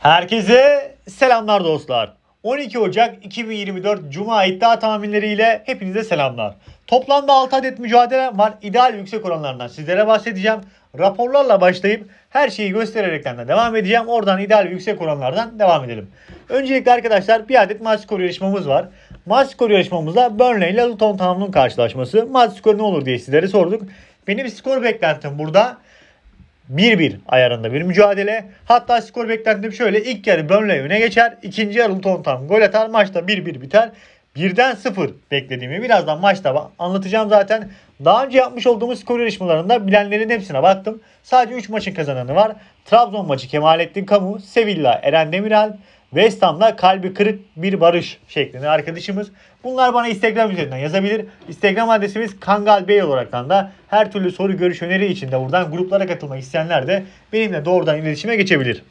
Herkese selamlar dostlar. 12 Ocak 2024 Cuma iddia tahminleriyle hepinize selamlar. Toplamda 6 adet mücadele var. İdeal yüksek oranlardan sizlere bahsedeceğim. Raporlarla başlayıp her şeyi göstererekten de devam edeceğim. Oradan ideal yüksek oranlardan devam edelim. Öncelikle arkadaşlar bir adet maç skoru yarışmamız var. Maç skoru yarışmamızda Burnley ile Luton Town'un karşılaşması. Maç skoru ne olur diye sizlere sorduk. Benim skor beklentim burada 1-1 ayarında bir mücadele. Hatta skor beklentim şöyle. ilk yarı Burnley öne geçer. ikinci yarı Luton Tottenham gol atar. Maçta 1-1 biter. Birden 0 beklediğimi birazdan maçta anlatacağım zaten. Daha önce yapmış olduğumuz skor yarışmalarında bilenlerin hepsine baktım. Sadece 3 maçın kazananı var. Trabzon maçı Kemalettin Kamu, Sevilla Eren Demiral West Ham'la kalbi kırık bir barış şeklinde arkadaşımız. Bunlar bana Instagram üzerinden yazabilir. Instagram adresimiz Kangal Bey olaraktan da her türlü soru görüş öneri için de buradan gruplara katılmak isteyenler de benimle doğrudan iletişime geçebilir.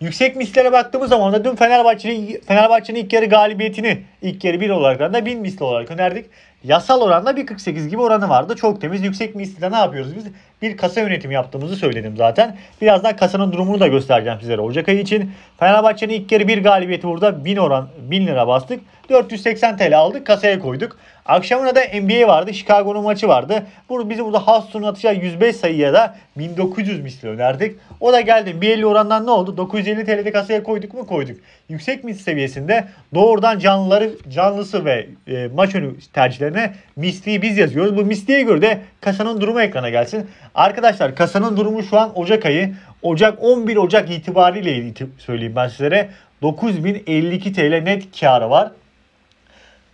Yüksek mislere baktığımız zaman da dün Fenerbahçe'nin Fenerbahçe'nin ilk yarı galibiyetini ilk yarı 1 olarak da 1000 misli olarak önerdik. Yasal oranda 1.48 gibi oranı vardı. Çok temiz yüksek mislide ne yapıyoruz biz? Bir kasa yönetimi yaptığımızı söyledim zaten. Birazdan kasanın durumunu da göstereceğim sizlere Ocak ayı için. Fenerbahçe'nin ilk yarı bir galibiyeti burada 1000 oran 1000 lira bastık. 480 TL aldık kasaya koyduk. Akşamına da NBA vardı. Chicago'nun maçı vardı. Bunu bizi burada Houston'un atacağı 105 sayıya da 1900 misli önerdik. O da geldi. 150 orandan ne oldu? 950 TL'de kasaya koyduk mu? Koyduk. Yüksek misli seviyesinde doğrudan canlıları canlısı ve e, maç önü tercihlerine misliyi biz yazıyoruz. Bu misliye göre de kasanın durumu ekrana gelsin. Arkadaşlar kasanın durumu şu an Ocak ayı. Ocak 11 Ocak itibariyle söyleyeyim ben sizlere. 9052 TL net karı var.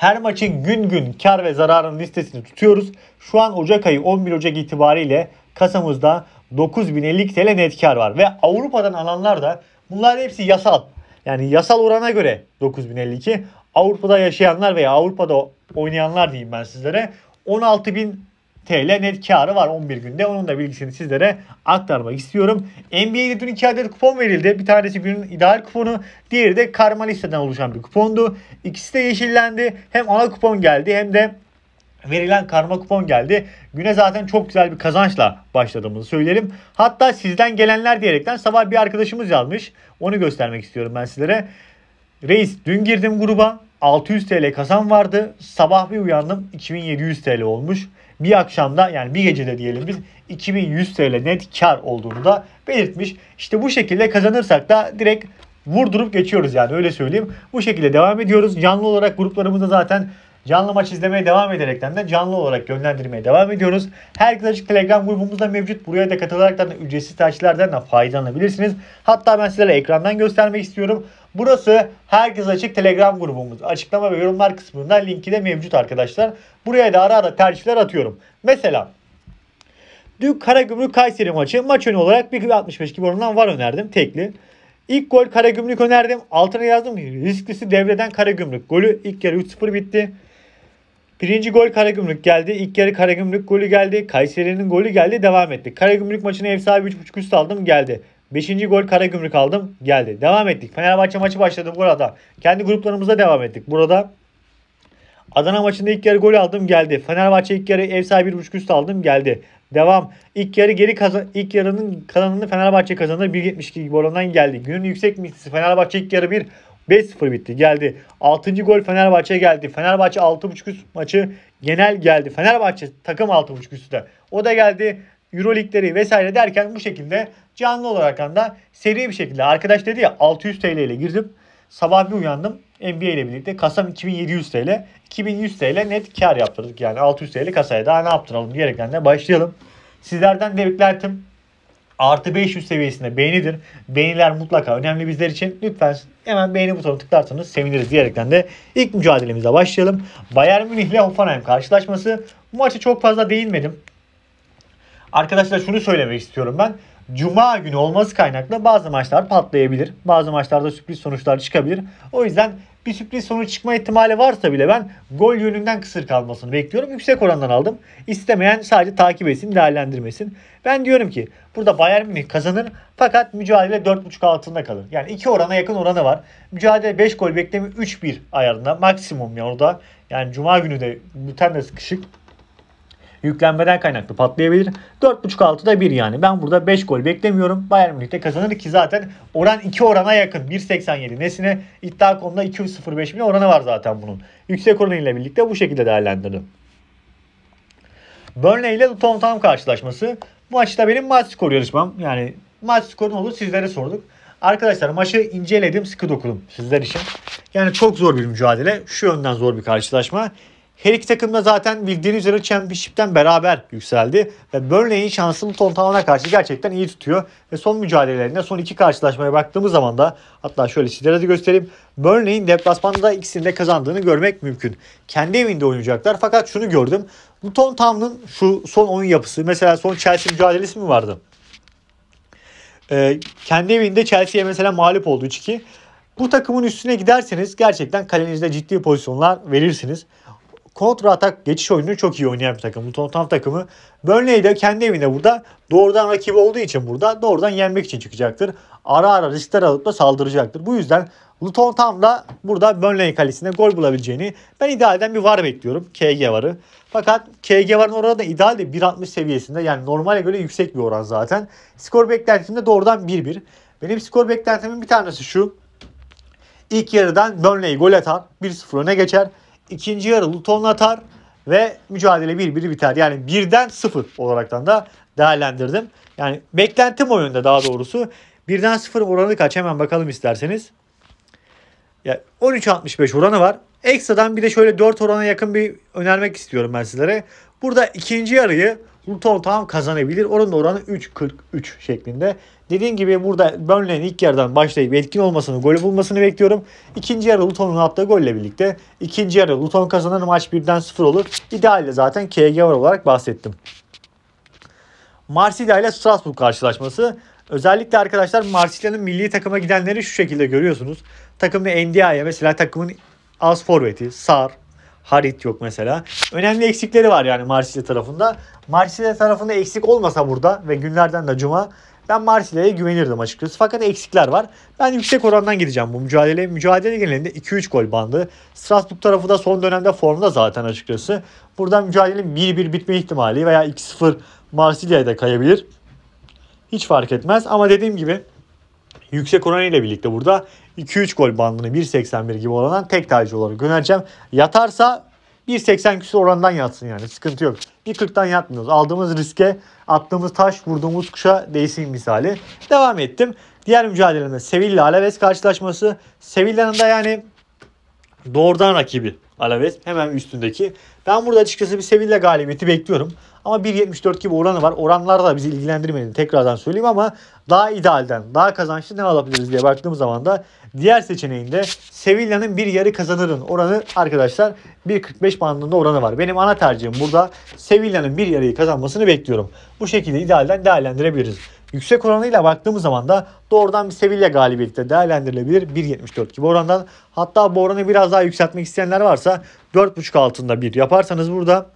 Her maçı gün gün kar ve zararın listesini tutuyoruz. Şu an Ocak ayı 11 Ocak itibariyle kasamızda 9050 TL net kar var. Ve Avrupa'dan alanlar da bunlar hepsi yasal. Yani yasal orana göre 9052. Avrupa'da yaşayanlar veya Avrupa'da oynayanlar diyeyim ben sizlere. 16000 TL net karı var 11 günde. Onun da bilgisini sizlere aktarmak istiyorum. NBA'de dün iki adet kupon verildi. Bir tanesi günün ideal kuponu. Diğeri de karma listeden oluşan bir kupondu. İkisi de yeşillendi. Hem ana kupon geldi hem de verilen karma kupon geldi. Güne zaten çok güzel bir kazançla başladığımızı söyleyelim. Hatta sizden gelenler diyerekten sabah bir arkadaşımız yazmış. Onu göstermek istiyorum ben sizlere. Reis dün girdim gruba 600 TL kazan vardı. Sabah bir uyandım 2700 TL olmuş bir akşamda yani bir gecede diyelim biz 2100 TL net kar olduğunu da belirtmiş. İşte bu şekilde kazanırsak da direkt vurdurup geçiyoruz yani öyle söyleyeyim. Bu şekilde devam ediyoruz. Canlı olarak gruplarımızda zaten canlı maç izlemeye devam ederekten de canlı olarak yönlendirmeye devam ediyoruz. Herkes Açık Telegram grubumuzda mevcut. Buraya da katılarak da ücretsiz takipçilerden da faydalanabilirsiniz. Hatta ben sizlere ekrandan göstermek istiyorum. Burası Herkes Açık Telegram grubumuz. Açıklama ve yorumlar kısmında linki de mevcut arkadaşlar. Buraya da ara ara tercihler atıyorum. Mesela Dük Karagümrük Kayseri maçı maç önü olarak 1.65 gibi oranından var önerdim tekli. İlk gol Karagümrük önerdim. Altına yazdım risklisi devreden Karagümrük. Golü ilk yarı 3-0 bitti. Birinci gol Karagümrük geldi. İlk yarı Karagümrük golü geldi. Kayseri'nin golü geldi. Devam etti. Karagümrük maçına ev sahibi 3.5 üst aldım geldi. Beşinci gol Karagümrük aldım. Geldi. Devam ettik. Fenerbahçe maçı başladı burada. Kendi gruplarımızda devam ettik. Burada Adana maçında ilk yarı gol aldım geldi. Fenerbahçe ilk yarı ev sahibi 1.5 üst aldım geldi. Devam. İlk yarı geri kazan ilk yarının kazanını Fenerbahçe kazanır 1.72 gibi orandan geldi. Günün yüksek miktisi Fenerbahçe ilk yarı 1 5-0 bitti geldi. 6. gol Fenerbahçe geldi. Fenerbahçe 6.5 üst maçı genel geldi. Fenerbahçe takım 6.5 üstü de. O da geldi. Euroleague'leri vesaire derken bu şekilde canlı olarak da seri bir şekilde arkadaş dedi ya 600 TL ile girdim. Sabah bir uyandım NBA ile birlikte kasam 2700 TL. 2100 TL net kar yaptırdık yani 600 TL kasaya daha ne yaptıralım diyerekten de başlayalım. Sizlerden de beklentim artı 500 seviyesinde beğenidir. Beğeniler mutlaka önemli bizler için. Lütfen hemen beğeni butonu tıklarsanız seviniriz diyerekten de ilk mücadelemize başlayalım. Bayern Münih ile Hoffenheim karşılaşması. Bu maça çok fazla değinmedim. Arkadaşlar şunu söylemek istiyorum ben. Cuma günü olması kaynaklı bazı maçlar patlayabilir. Bazı maçlarda sürpriz sonuçlar çıkabilir. O yüzden bir sürpriz sonuç çıkma ihtimali varsa bile ben gol yönünden kısır kalmasını bekliyorum. Yüksek orandan aldım. İstemeyen sadece takip etsin, değerlendirmesin. Ben diyorum ki burada Bayern Münih kazanır fakat mücadele 4.5 altında kalır. Yani 2 orana yakın oranı var. Mücadele 5 gol beklemi 3-1 ayarında maksimum ya orada. Yani cuma günü de bülten de sıkışık yüklenmeden kaynaklı patlayabilir. 4.5-6'da 1 yani. Ben burada 5 gol beklemiyorum. Bayern Münih de kazanır ki zaten oran 2 orana yakın. 1.87 nesine iddia.com'da 2.05 bile oranı var zaten bunun. Yüksek oranıyla birlikte bu şekilde değerlendirdim. Burnley ile Luton Town karşılaşması. Bu maçta benim maç skoru yarışmam. Yani maç skoru ne olur sizlere sorduk. Arkadaşlar maçı inceledim sıkı dokudum sizler için. Yani çok zor bir mücadele. Şu yönden zor bir karşılaşma. Her iki takım da zaten bildiğiniz üzere Championship'ten beraber yükseldi. Ve Burnley'in şansını Tottenham'a karşı gerçekten iyi tutuyor. Ve son mücadelelerinde son iki karşılaşmaya baktığımız zaman da hatta şöyle sizlere de göstereyim. Burnley'in deplasmanda ikisini de kazandığını görmek mümkün. Kendi evinde oynayacaklar fakat şunu gördüm. Luton Town'un şu son oyun yapısı mesela son Chelsea mücadelesi mi vardı? Ee, kendi evinde Chelsea'ye mesela mağlup oldu 3-2. Bu takımın üstüne giderseniz gerçekten kalenizde ciddi pozisyonlar verirsiniz kontra atak geçiş oyununu çok iyi oynayan bir takım. Bu Tottenham takımı Burnley de kendi evinde burada doğrudan rakibi olduğu için burada doğrudan yenmek için çıkacaktır. Ara ara riskler alıp da saldıracaktır. Bu yüzden Luton tam da burada Burnley kalesinde gol bulabileceğini ben idealden bir var bekliyorum. KG varı. Fakat KG varın orada da ideal de 1.60 seviyesinde yani normale göre yüksek bir oran zaten. Skor beklentimde doğrudan 1-1. Benim skor beklentimin bir tanesi şu. İlk yarıdan Burnley gol atar. 1-0 öne geçer ikinci yarı Luton atar ve mücadele 1-1 biter. Yani birden 0 olaraktan da değerlendirdim. Yani beklentim oyunda daha doğrusu. Birden 0 oranı kaç hemen bakalım isterseniz. Ya 13.65 oranı var. Ekstradan bir de şöyle 4 orana yakın bir önermek istiyorum ben sizlere. Burada ikinci yarıyı Tottenham kazanabilir. Oranın oranı 3.43 şeklinde. Dediğim gibi burada Burnley'in ilk yarıdan başlayıp etkin olmasını, golü bulmasını bekliyorum. İkinci yarı Luton'un attığı golle birlikte. ikinci yarı Luton kazanır maç birden 0 olur. İdealde zaten KG var olarak bahsettim. Marsilya ile Strasbourg karşılaşması. Özellikle arkadaşlar Marsilya'nın milli takıma gidenleri şu şekilde görüyorsunuz. Takımda Endiaya mesela takımın az forveti, Sar, Harit yok mesela. Önemli eksikleri var yani Marsilya tarafında. Marsilya tarafında eksik olmasa burada ve günlerden de cuma ben Marsilya'ya güvenirdim açıkçası. Fakat eksikler var. Ben yüksek orandan gideceğim bu mücadele. Mücadele genelinde 2-3 gol bandı. Strasbourg tarafı da son dönemde formda zaten açıkçası. Buradan mücadelenin 1-1 bitme ihtimali veya 2-0 Marsilya'ya da kayabilir. Hiç fark etmez ama dediğim gibi yüksek oran ile birlikte burada 2-3 gol bandını 1.81 gibi orandan tek tercih olarak önereceğim. Yatarsa 1.80 küsur orandan yatsın yani sıkıntı yok. 1.40'dan yatmıyoruz. Aldığımız riske attığımız taş vurduğumuz kuşa değsin misali. Devam ettim. Diğer mücadelemde Sevilla Alaves karşılaşması. Sevilla'nın da yani doğrudan rakibi Alaves hemen üstündeki. Ben burada açıkçası bir Sevilla galibiyeti bekliyorum. Ama 1.74 gibi oranı var. Oranlar da bizi ilgilendirmedi tekrardan söyleyeyim ama daha idealden, daha kazançlı ne alabiliriz diye baktığım zaman da diğer seçeneğinde Sevilla'nın bir yarı kazanırın oranı arkadaşlar 1.45 bandında oranı var. Benim ana tercihim burada Sevilla'nın bir yarıyı kazanmasını bekliyorum. Bu şekilde idealden değerlendirebiliriz. Yüksek oranıyla baktığımız zaman da doğrudan bir Sevilla galibiyeti değerlendirilebilir 1.74 gibi orandan. Hatta bu oranı biraz daha yükseltmek isteyenler varsa 4.5 altında bir yaparsanız burada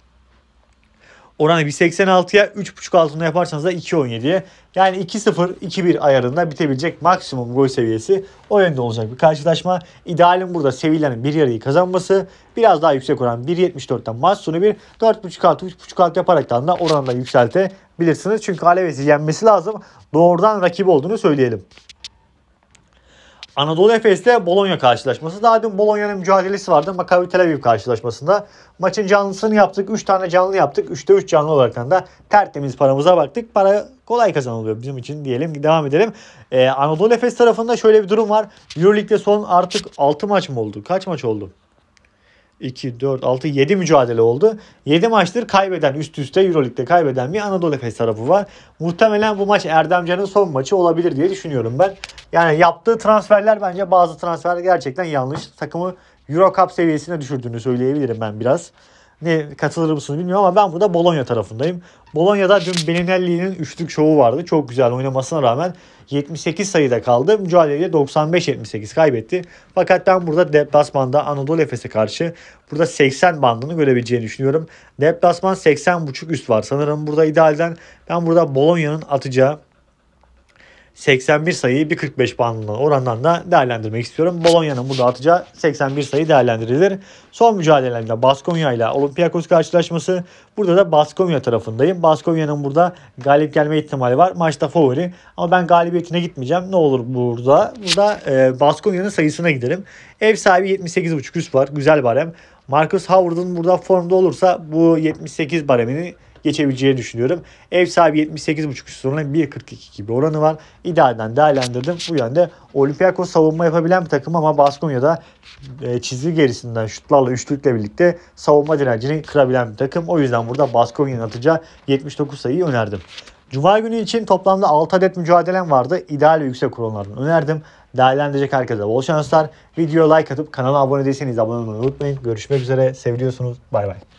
Oranı 1.86'ya 3.5 altında yaparsanız da 2.17'ye. Yani 2-0, 2-1 ayarında bitebilecek maksimum gol seviyesi o yönde olacak bir karşılaşma. İdealim burada Sevilla'nın bir yarıyı kazanması. Biraz daha yüksek oran 1.74'ten maç sonu bir 4.5 altı 3.5 altı yaparak da oranı da yükseltebilirsiniz. Çünkü Alaves'i yenmesi lazım. Doğrudan rakip olduğunu söyleyelim. Anadolu Efes'te Bologna karşılaşması. Daha dün Bologna'nın mücadelesi vardı Maccabi Tel Aviv karşılaşmasında. Maçın canlısını yaptık. 3 tane canlı yaptık. 3'te 3 canlı olarak da tertemiz paramıza baktık. Para kolay kazanılıyor bizim için diyelim. Devam edelim. Ee, Anadolu Efes tarafında şöyle bir durum var. Euroleague'de son artık 6 maç mı oldu? Kaç maç oldu? 2, 4, 6, 7 mücadele oldu. 7 maçtır kaybeden, üst üste Euroleague'de kaybeden bir Anadolu Efes tarafı var. Muhtemelen bu maç Erdemcan'ın son maçı olabilir diye düşünüyorum ben. Yani yaptığı transferler bence bazı transferler gerçekten yanlış. Takımı Euro Cup seviyesine düşürdüğünü söyleyebilirim ben biraz ne katılır mısınız bilmiyorum ama ben burada Bologna tarafındayım. Bologna'da dün Beninelli'nin üçlük şovu vardı. Çok güzel oynamasına rağmen 78 sayıda kaldı. Mücadeleyi 95-78 kaybetti. Fakat ben burada deplasmanda Anadolu Efes'e karşı burada 80 bandını görebileceğini düşünüyorum. Deplasman 80.5 üst var. Sanırım burada idealden ben burada Bologna'nın atacağı 81 sayıyı 145 45 orandan da değerlendirmek istiyorum. Bologna'nın burada atacağı 81 sayı değerlendirilir. Son mücadelerinde Baskonya ile Olympiakos karşılaşması. Burada da Baskonya tarafındayım. Baskonya'nın burada galip gelme ihtimali var. Maçta favori. Ama ben galibiyetine gitmeyeceğim. Ne olur burada? Burada e, Baskonya'nın sayısına gidelim. Ev sahibi 78.5 üst var. Güzel barem. Marcus Howard'ın burada formda olursa bu 78 baremini geçebileceğini düşünüyorum. Ev sahibi 78.5 üst 1.42 gibi oranı var. İdealden değerlendirdim. Bu yönde Olympiakos savunma yapabilen bir takım ama Baskonya'da e, çizgi gerisinden şutlarla üçlükle birlikte savunma direncini kırabilen bir takım. O yüzden burada Baskonya'nın atacağı 79 sayıyı önerdim. Cuma günü için toplamda 6 adet mücadelem vardı. İdeal ve yüksek oranlardan önerdim. Değerlendirecek herkese bol şanslar. Videoya like atıp kanala abone değilseniz abone olmayı unutmayın. Görüşmek üzere. Seviyorsunuz. Bay bay.